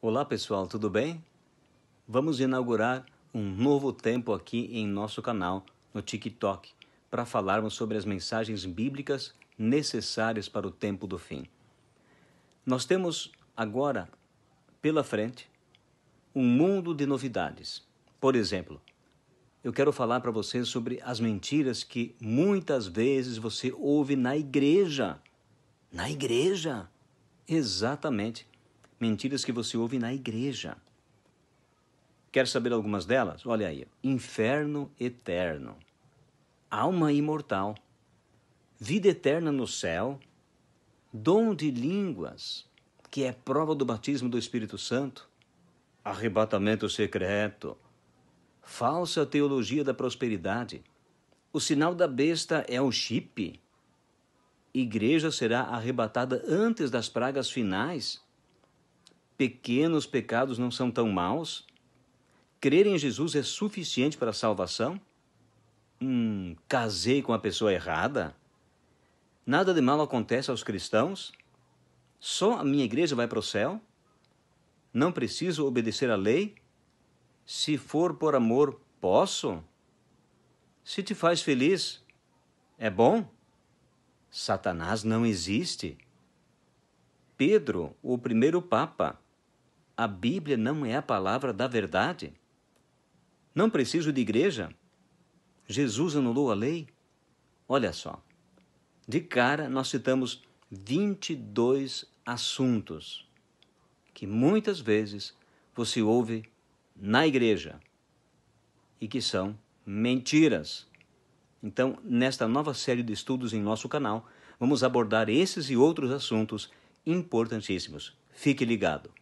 Olá pessoal, tudo bem? Vamos inaugurar um novo tempo aqui em nosso canal no TikTok para falarmos sobre as mensagens bíblicas necessárias para o tempo do fim. Nós temos agora pela frente um mundo de novidades. Por exemplo, eu quero falar para vocês sobre as mentiras que muitas vezes você ouve na igreja. Na igreja! Exatamente. Mentiras que você ouve na igreja. Quer saber algumas delas? Olha aí. Inferno eterno. Alma imortal. Vida eterna no céu. Dom de línguas, que é prova do batismo do Espírito Santo. Arrebatamento secreto. Falsa teologia da prosperidade. O sinal da besta é o chip. Igreja será arrebatada antes das pragas finais pequenos pecados não são tão maus? Crer em Jesus é suficiente para a salvação? Hum, casei com a pessoa errada? Nada de mal acontece aos cristãos? Só a minha igreja vai para o céu? Não preciso obedecer à lei? Se for por amor, posso? Se te faz feliz, é bom? Satanás não existe. Pedro, o primeiro Papa, a Bíblia não é a palavra da verdade? Não preciso de igreja? Jesus anulou a lei? Olha só. De cara, nós citamos 22 assuntos que muitas vezes você ouve na igreja e que são mentiras. Então, nesta nova série de estudos em nosso canal, vamos abordar esses e outros assuntos importantíssimos. Fique ligado.